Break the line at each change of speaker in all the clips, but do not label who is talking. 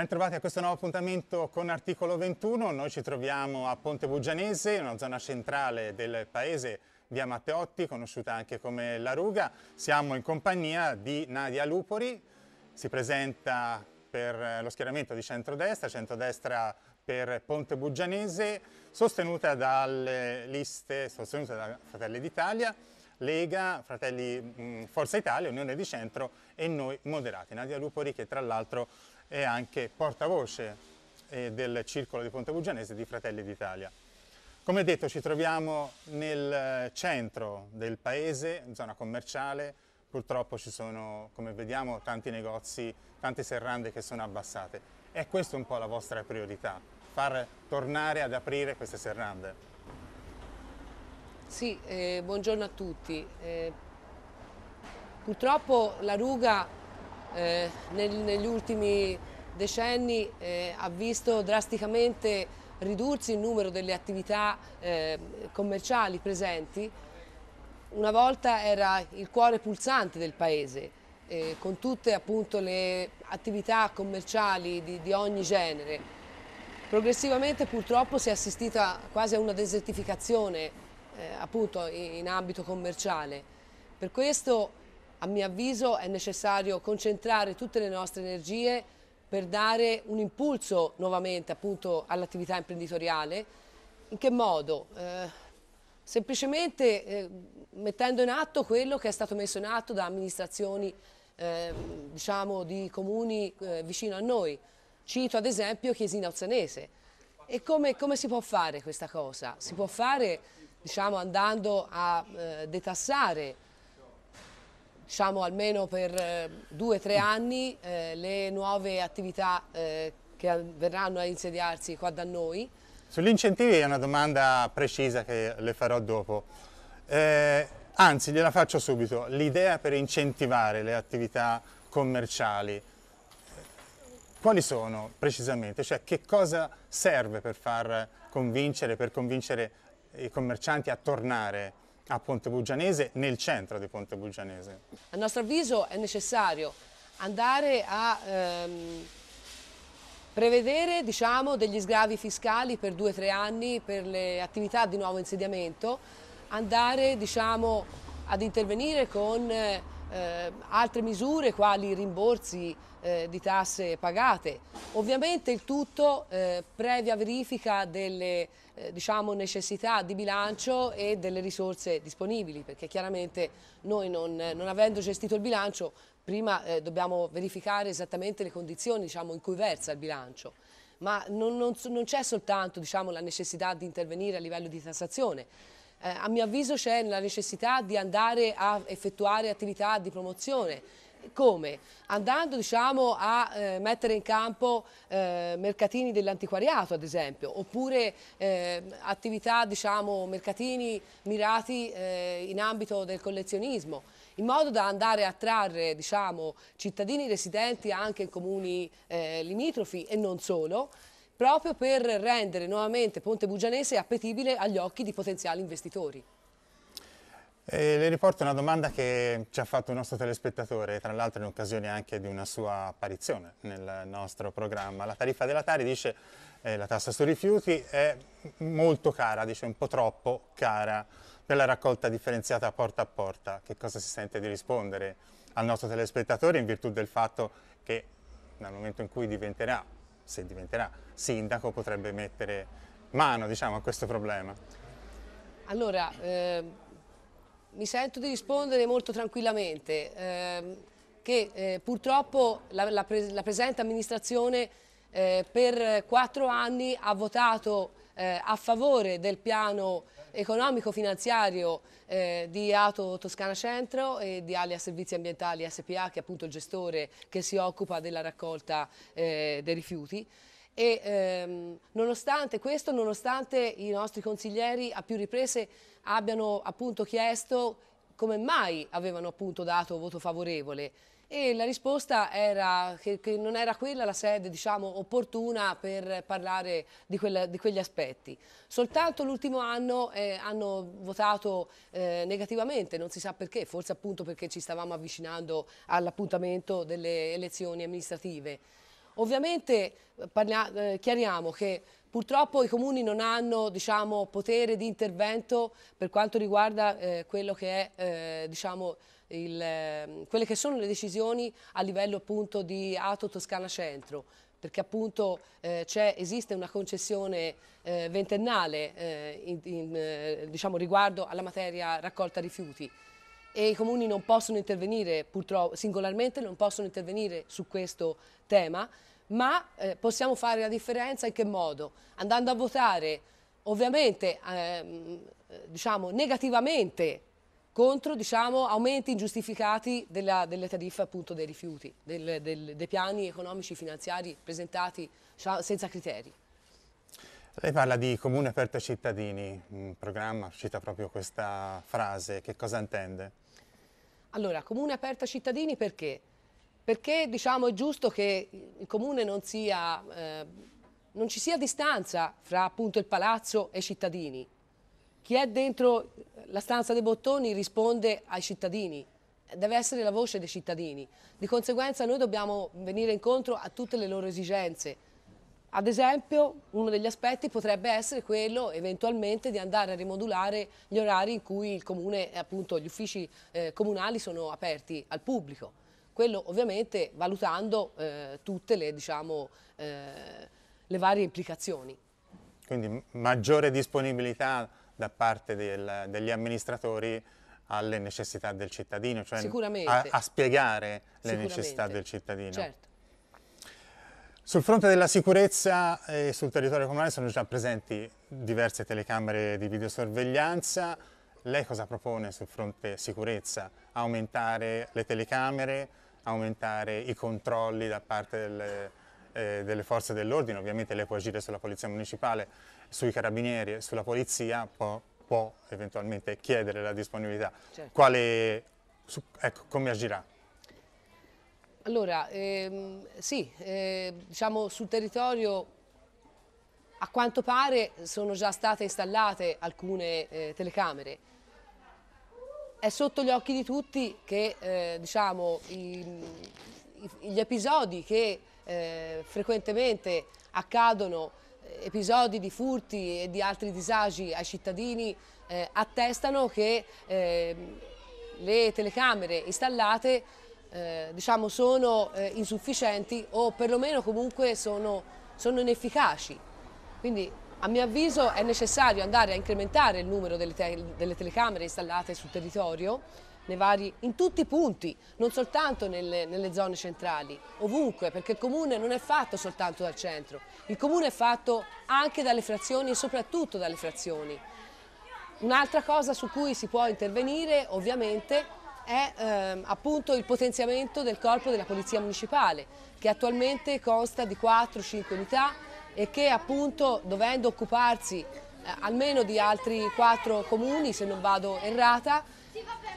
Bentrovati a questo nuovo appuntamento con Articolo 21. Noi ci troviamo a Ponte Bugianese, una zona centrale del paese, via Matteotti, conosciuta anche come La Ruga. Siamo in compagnia di Nadia Lupori, si presenta per eh, lo schieramento di centrodestra, centrodestra per Ponte Bugianese, sostenuta dalle liste, sostenuta da Fratelli d'Italia, Lega, Fratelli mm, Forza Italia, Unione di Centro e noi moderati. Nadia Lupori che tra l'altro è anche portavoce eh, del circolo di Ponte Bugianese di Fratelli d'Italia. Come detto ci troviamo nel eh, centro del paese, in zona commerciale, purtroppo ci sono, come vediamo, tanti negozi, tante serrande che sono abbassate. E questa è un po' la vostra priorità, far tornare ad aprire queste serrande.
Sì, eh, buongiorno a tutti. Eh, purtroppo la ruga eh, nel, negli ultimi decenni eh, ha visto drasticamente ridursi il numero delle attività eh, commerciali presenti. Una volta era il cuore pulsante del paese, eh, con tutte appunto, le attività commerciali di, di ogni genere. Progressivamente purtroppo si è assistita quasi a una desertificazione eh, appunto in, in ambito commerciale. Per questo a mio avviso è necessario concentrare tutte le nostre energie per dare un impulso nuovamente all'attività imprenditoriale. In che modo? Eh, semplicemente eh, mettendo in atto quello che è stato messo in atto da amministrazioni eh, diciamo, di comuni eh, vicino a noi. Cito ad esempio Chiesina Ozzanese. E come, come, si può fare questa cosa? Si può fare diciamo, andando a eh, detassare diciamo, almeno per eh, due o tre anni eh, le nuove attività eh, che verranno a insediarsi qua da noi.
Sugli incentivi è una domanda precisa che le farò dopo. Eh, anzi, gliela faccio subito. L'idea per incentivare le attività commerciali, quali sono precisamente? Cioè, che cosa serve per far convincere, per convincere i commercianti a tornare a Ponte Bugianese, nel centro di Ponte Bugianese.
A nostro avviso è necessario andare a ehm, prevedere diciamo, degli sgravi fiscali per due o tre anni per le attività di nuovo insediamento, andare diciamo, ad intervenire con... Eh, eh, altre misure quali rimborsi eh, di tasse pagate. Ovviamente il tutto eh, previa verifica delle eh, diciamo, necessità di bilancio e delle risorse disponibili, perché chiaramente noi non, non avendo gestito il bilancio prima eh, dobbiamo verificare esattamente le condizioni diciamo, in cui versa il bilancio ma non, non, non c'è soltanto diciamo, la necessità di intervenire a livello di tassazione, eh, a mio avviso c'è la necessità di andare a effettuare attività di promozione, come? Andando diciamo, a eh, mettere in campo eh, mercatini dell'antiquariato ad esempio, oppure eh, attività, diciamo, mercatini mirati eh, in ambito del collezionismo, in modo da andare a attrarre diciamo, cittadini residenti anche in comuni eh, limitrofi e non solo, proprio per rendere nuovamente Ponte Bugianese appetibile agli occhi di potenziali investitori.
E eh, le riporto una domanda che ci ha fatto il nostro telespettatore, tra l'altro in occasione anche di una sua apparizione nel nostro programma. La tariffa della Tari dice eh, la tassa sui rifiuti è molto cara, dice un po' troppo cara per la raccolta differenziata porta a porta. Che cosa si sente di rispondere al nostro telespettatore in virtù del fatto che dal momento in cui diventerà se diventerà sindaco, potrebbe mettere mano diciamo, a questo problema?
Allora, eh, mi sento di rispondere molto tranquillamente eh, che eh, purtroppo la, la, pre la presente amministrazione eh, per quattro anni ha votato eh, a favore del piano economico-finanziario eh, di Auto Toscana Centro e di Alia Servizi Ambientali SPA che è appunto il gestore che si occupa della raccolta eh, dei rifiuti e ehm, nonostante questo, nonostante i nostri consiglieri a più riprese abbiano appunto chiesto come mai avevano appunto dato voto favorevole e la risposta era che, che non era quella la sede diciamo, opportuna per parlare di, quella, di quegli aspetti. Soltanto l'ultimo anno eh, hanno votato eh, negativamente, non si sa perché, forse appunto perché ci stavamo avvicinando all'appuntamento delle elezioni amministrative. Ovviamente eh, parla, eh, chiariamo che Purtroppo i comuni non hanno diciamo, potere di intervento per quanto riguarda eh, quello che è eh, diciamo, il, ehm, quelle che sono le decisioni a livello appunto di Ato Toscana Centro perché appunto eh, esiste una concessione eh, ventennale eh, in, in, eh, diciamo, riguardo alla materia raccolta rifiuti e i comuni non possono intervenire, purtroppo singolarmente non possono intervenire su questo tema, ma eh, possiamo fare la differenza in che modo? Andando a votare ovviamente ehm, diciamo, negativamente contro diciamo, aumenti ingiustificati della, delle tariffe appunto, dei rifiuti, del, del, dei piani economici e finanziari presentati diciamo, senza criteri.
Lei parla di comune aperto ai cittadini, un programma, cita proprio questa frase, che cosa intende?
Allora, comune aperto ai cittadini perché? Perché diciamo, è giusto che il comune non, sia, eh, non ci sia distanza fra appunto, il palazzo e i cittadini, chi è dentro la stanza dei bottoni risponde ai cittadini, deve essere la voce dei cittadini. Di conseguenza noi dobbiamo venire incontro a tutte le loro esigenze. Ad esempio, uno degli aspetti potrebbe essere quello eventualmente di andare a rimodulare gli orari in cui il comune, appunto, gli uffici eh, comunali sono aperti al pubblico. Quello ovviamente valutando eh, tutte le, diciamo, eh, le varie implicazioni.
Quindi maggiore disponibilità da parte del, degli amministratori alle necessità del cittadino, cioè a, a, spiegare le necessità del cittadino. Certo. Sul fronte della sicurezza eh, sul territorio comunale sono già presenti diverse telecamere di videosorveglianza. Lei cosa propone sul fronte sicurezza? Aumentare le telecamere, aumentare i controlli da parte del, eh, delle forze dell'ordine, ovviamente lei può agire sulla polizia municipale, sui carabinieri e sulla polizia, può, può, eventualmente chiedere la disponibilità. Certo. Quale, su, ecco, come agirà?
Allora, ehm, sì, eh, diciamo sul territorio a quanto pare sono già state installate alcune eh, telecamere. È sotto gli occhi di tutti che eh, diciamo, i, i, gli episodi che eh, frequentemente accadono eh, episodi di furti e di altri disagi ai cittadini eh, attestano che eh, le telecamere installate eh, diciamo sono eh, insufficienti o perlomeno comunque sono, sono, inefficaci. Quindi a mio avviso è necessario andare a incrementare il numero delle, te delle telecamere installate sul territorio vari, in tutti i punti, non soltanto nelle, nelle zone centrali, ovunque, perché il comune non è fatto soltanto dal centro, il comune è fatto anche dalle frazioni e soprattutto dalle frazioni. Un'altra cosa su cui si può intervenire ovviamente è ehm, appunto il potenziamento del corpo della Polizia Municipale che attualmente consta di 4-5 unità e che appunto dovendo occuparsi eh, almeno di altri 4 comuni se non vado errata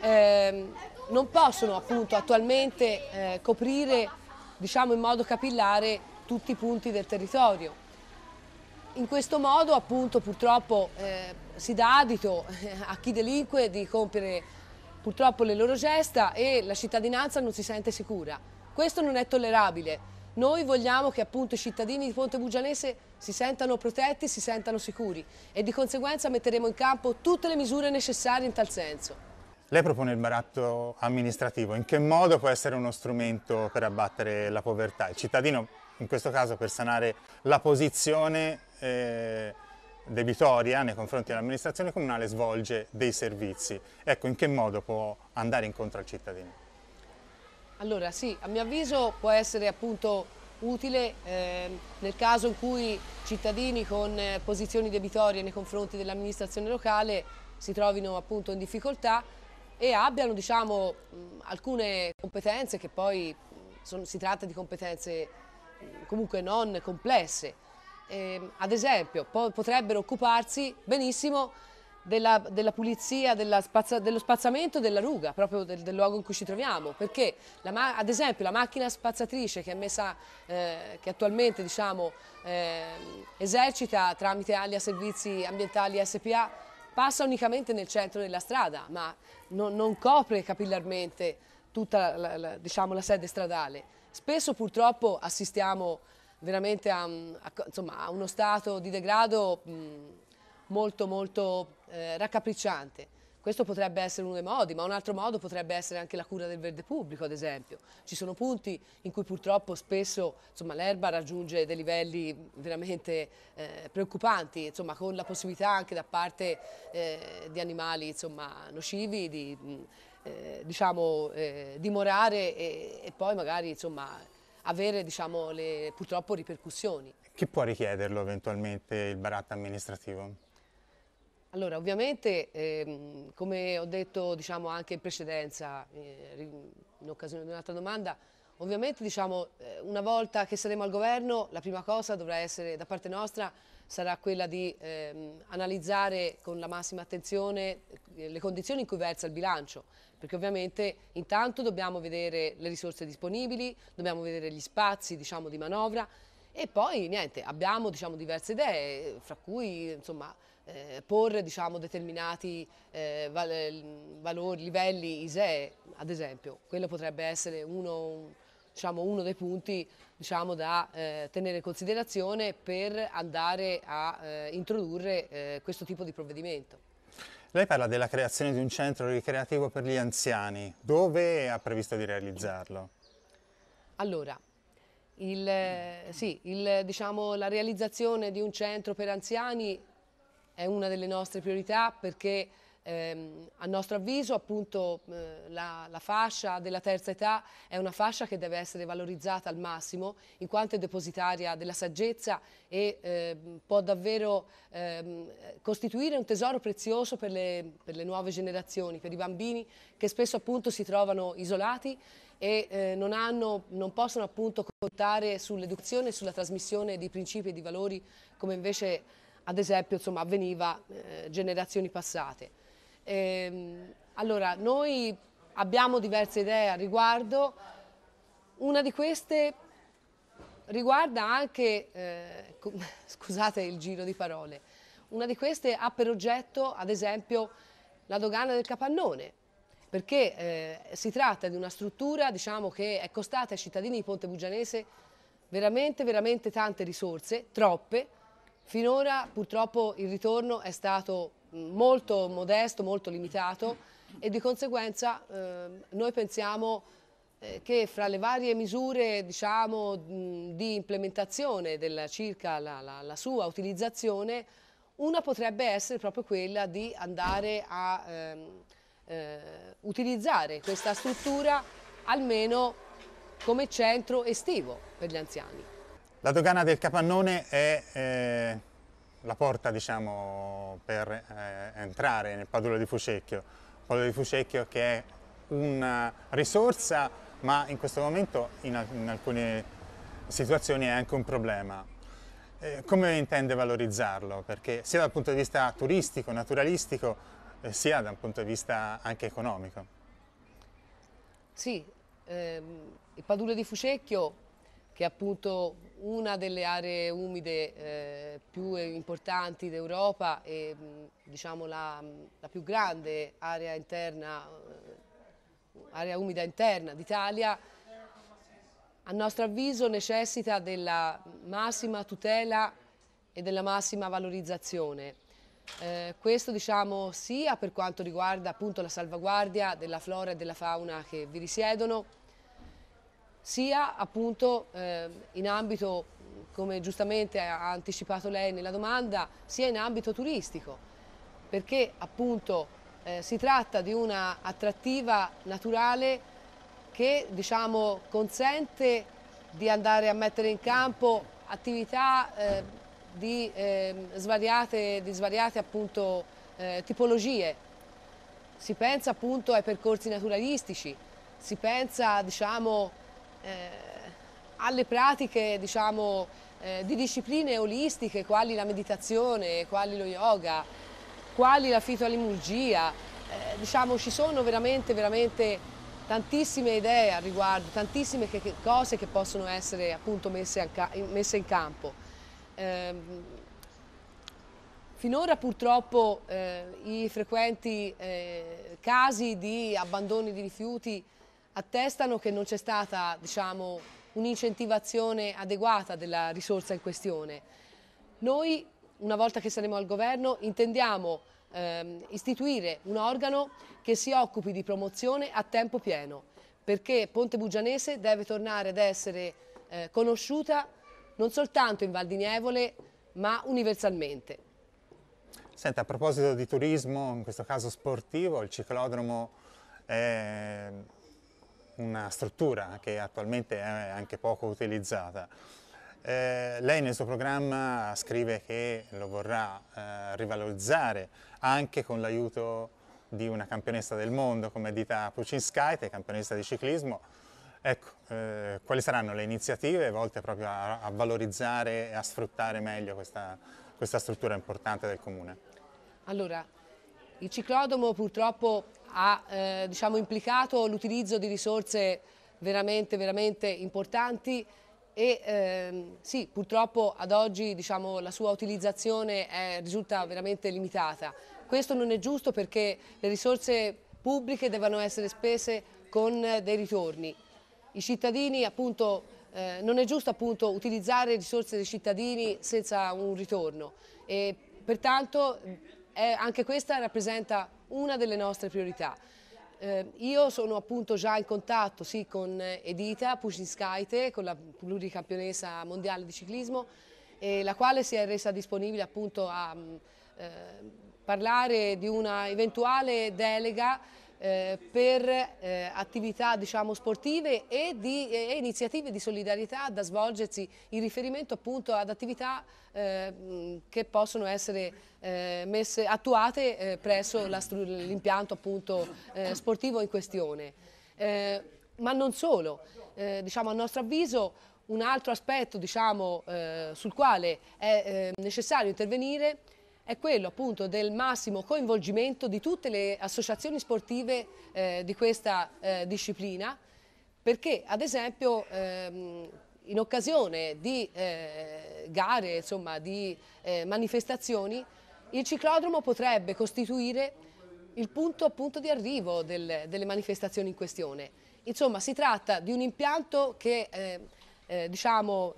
eh, non possono appunto attualmente eh, coprire diciamo in modo capillare tutti i punti del territorio. In questo modo appunto purtroppo eh, si dà adito eh, a chi delinque di compiere purtroppo le loro gesta e la cittadinanza non si sente sicura. Questo non è tollerabile. Noi vogliamo che appunto i cittadini di Ponte Bugianese si sentano protetti, si sentano sicuri e di conseguenza metteremo in campo tutte le misure necessarie in tal senso.
Lei propone il baratto amministrativo, in che modo può essere uno strumento per abbattere la povertà? Il cittadino, in questo caso, per sanare la posizione eh, debitoria nei confronti dell'amministrazione comunale, svolge dei servizi. Ecco, in che modo può andare incontro al cittadino?
Allora sì, a mio avviso può essere appunto utile eh, nel caso in cui cittadini con eh, posizioni debitorie nei confronti dell'amministrazione locale si trovino appunto in difficoltà e abbiano diciamo, alcune competenze che poi sono, si tratta di competenze comunque non complesse. Eh, ad esempio po potrebbero occuparsi benissimo della, della pulizia, della spazza dello spazzamento della ruga, proprio del, del, luogo in cui ci troviamo, perché ad esempio la macchina spazzatrice che, messa, eh, che attualmente diciamo, eh, esercita tramite Alia Servizi Ambientali SPA passa unicamente nel centro della strada, ma non, non copre capillarmente tutta la, la, diciamo, la, sede stradale. Spesso purtroppo assistiamo veramente a, a, insomma, a uno stato di degrado mh, molto molto eh, raccapricciante. Questo potrebbe essere uno dei modi, ma un altro modo potrebbe essere anche la cura del verde pubblico, ad esempio. Ci sono punti in cui purtroppo spesso l'erba raggiunge dei livelli veramente eh, preoccupanti, insomma, con la possibilità anche da parte eh, di animali insomma, nocivi di eh, diciamo, eh, dimorare e, e, poi magari insomma, avere diciamo, le, purtroppo ripercussioni.
Chi può richiederlo eventualmente il baratto amministrativo?
Allora, ovviamente, ehm, come ho detto diciamo, anche in precedenza, eh, in occasione di un'altra domanda, ovviamente diciamo, eh, una volta che saremo al governo, la prima cosa dovrà essere, da parte nostra, sarà quella di ehm, analizzare con la massima attenzione eh, le condizioni in cui versa il bilancio, perché ovviamente intanto dobbiamo vedere le risorse disponibili, dobbiamo vedere gli spazi diciamo, di manovra e poi niente, abbiamo diciamo, diverse idee, eh, fra cui insomma, eh, porre diciamo, determinati eh, val valori, livelli ISEE, ad esempio. Quello potrebbe essere uno, diciamo, uno dei punti diciamo, da eh, tenere in considerazione per andare a eh, introdurre eh, questo tipo di provvedimento.
Lei parla della creazione di un centro ricreativo per gli anziani. Dove ha previsto di realizzarlo?
Allora, il, sì, il, diciamo, la realizzazione di un centro per anziani è una delle nostre priorità perché ehm, a nostro avviso appunto eh, la, la, fascia della terza età è una fascia che deve essere valorizzata al massimo in quanto è depositaria della saggezza e ehm, può davvero ehm, costituire un tesoro prezioso per le, per le, nuove generazioni, per i bambini che spesso appunto si trovano isolati e eh, non, hanno, non possono appunto contare sull'educazione e sulla trasmissione di principi e di valori come invece ad esempio insomma, avveniva eh, generazioni passate. E, ehm, allora, noi abbiamo diverse idee al riguardo, una di queste riguarda anche, eh, scusate il giro di parole, una di queste ha per oggetto ad esempio la dogana del Capannone, perché eh, si tratta di una struttura diciamo, che è costata ai cittadini di Ponte Bugianese veramente, veramente tante risorse, troppe, Finora purtroppo il ritorno è stato mm, molto modesto, molto limitato e di conseguenza eh, noi pensiamo eh, che fra le varie misure diciamo, mm, di implementazione della circa la, la, la, sua utilizzazione, una potrebbe essere proprio quella di andare a ehm, eh, utilizzare questa struttura almeno come centro estivo per gli anziani.
La dogana del capannone è eh, la porta diciamo, per eh, entrare nel padulo di Fusecchio, padulo di Fusecchio che è una risorsa ma in questo momento in, in alcune situazioni è anche un problema. Eh, come intende valorizzarlo? Perché sia dal punto di vista turistico, naturalistico, eh, sia dal punto di vista anche economico.
Sì, ehm, il padulo di Fusecchio che appunto una delle aree umide eh, più importanti d'Europa e mm, diciamo, la, mm, la, più grande area, interna, eh, area umida interna d'Italia, a nostro avviso necessita della massima tutela e della massima valorizzazione. Eh, questo diciamo sia per quanto riguarda appunto la salvaguardia della flora e della fauna che vi risiedono, sia appunto eh, in ambito, come giustamente ha anticipato lei nella domanda, sia in ambito turistico, perché appunto eh, si tratta di una attrattiva naturale che diciamo, consente di andare a mettere in campo attività eh, di, ehm, svariate, di, svariate, appunto, eh, tipologie. Si pensa appunto ai percorsi naturalistici, si pensa diciamo, eh, alle pratiche diciamo, eh, di discipline olistiche quali la meditazione, quali lo yoga, quali la fitoalimurgia, eh, diciamo, ci sono veramente, veramente tantissime idee al riguardo, tantissime che, che cose che possono essere appunto messe, messe in campo. Eh, finora purtroppo eh, i frequenti eh, casi di abbandoni di rifiuti attestano che non c'è stata diciamo, un'incentivazione adeguata della risorsa in questione. Noi, una volta che saremo al governo, intendiamo ehm, istituire un organo che si occupi di promozione a tempo pieno, perché Ponte Bugianese deve tornare ad essere eh, conosciuta non soltanto in Val di Nievole, ma universalmente.
Senta, a proposito di turismo, in questo caso sportivo, il ciclodromo è una struttura che attualmente è anche poco utilizzata. Eh, lei nel suo programma scrive che lo vorrà eh, rivalorizzare anche con l'aiuto di una campionessa del mondo come Dita Pucinskaite, campionessa di ciclismo. Ecco, eh, quali saranno le iniziative volte proprio a, a valorizzare e a sfruttare meglio questa, questa struttura importante del comune?
Allora, il ciclodomo purtroppo ha eh, diciamo, implicato l'utilizzo di risorse veramente, veramente importanti e ehm, sì, purtroppo ad oggi diciamo, la sua utilizzazione è, risulta veramente limitata. Questo non è giusto perché le risorse pubbliche devono essere spese con dei ritorni. I cittadini appunto eh, non è giusto appunto utilizzare risorse dei cittadini senza un ritorno e pertanto eh, anche questa rappresenta una delle nostre priorità. Eh, io sono appunto già in contatto sì, con eh, Edita Pucinskaite, con la pluricampionessa mondiale di ciclismo, eh, la quale si è resa disponibile appunto a mm, eh, parlare di una eventuale delega eh, per eh, attività diciamo, sportive e, di, e, iniziative di solidarietà da svolgersi in riferimento appunto ad attività eh, che possono essere eh, messe, attuate eh, presso l'impianto appunto sportivo in questione. ma non solo, diciamo, a nostro avviso un altro aspetto diciamo, sul quale è necessario intervenire è quello appunto del massimo coinvolgimento di tutte le associazioni sportive eh, di questa eh, disciplina perché ad esempio ehm, in occasione di eh, gare, insomma di eh, manifestazioni il ciclodromo potrebbe costituire il punto appunto di arrivo del, delle manifestazioni in questione. Insomma si tratta di un impianto che, eh, eh, diciamo,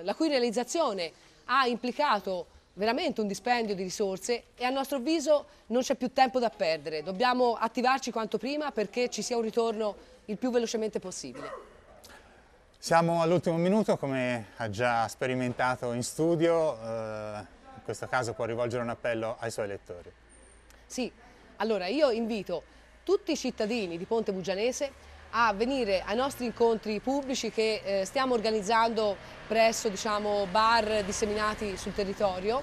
la cui realizzazione ha implicato veramente un dispendio di risorse e a nostro avviso non c'è più tempo da perdere. Dobbiamo attivarci quanto prima perché ci sia un ritorno il più velocemente possibile.
Siamo all'ultimo minuto, come ha già sperimentato in studio, eh, in questo caso può rivolgere un appello ai suoi lettori.
Sì, allora io invito tutti i cittadini di Ponte Bugianese a venire ai nostri incontri pubblici che eh, stiamo organizzando presso diciamo, bar disseminati sul territorio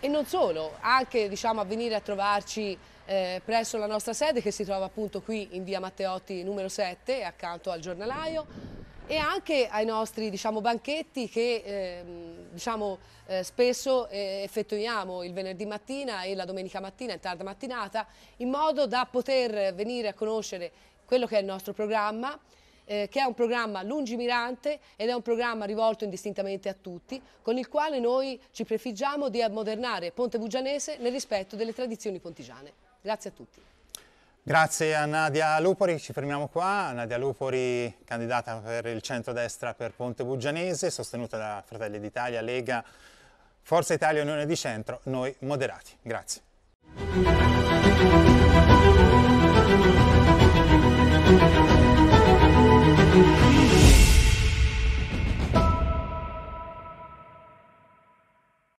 e non solo, anche diciamo, a venire a trovarci eh, presso la nostra sede che si trova appunto qui in via Matteotti numero 7 accanto al giornalaio e anche ai nostri diciamo, banchetti che eh, diciamo, eh, spesso eh, effettuiamo il venerdì mattina e la domenica mattina, in tarda mattinata, in modo da poter venire a conoscere quello che è il nostro programma, eh, che è un programma lungimirante ed è un programma rivolto indistintamente a tutti, con il quale noi ci prefiggiamo di ammodernare Ponte Bugianese nel rispetto delle tradizioni pontigiane. Grazie a tutti.
Grazie a Nadia Lupori, ci fermiamo qua. Nadia Lupori, candidata per il centro-destra per Ponte Bugianese, sostenuta da Fratelli d'Italia, Lega, Forza Italia Unione di Centro, noi moderati. Grazie.